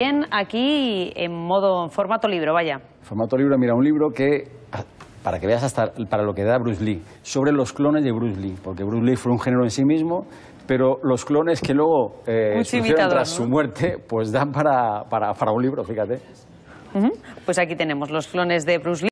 Bien, aquí en modo, en formato libro, vaya. Formato libro, mira, un libro que, ah, para que veas hasta para lo que da Bruce Lee, sobre los clones de Bruce Lee, porque Bruce Lee fue un género en sí mismo, pero los clones que luego eh, tras su muerte, pues dan para, para, para un libro, fíjate. Pues aquí tenemos los clones de Bruce Lee.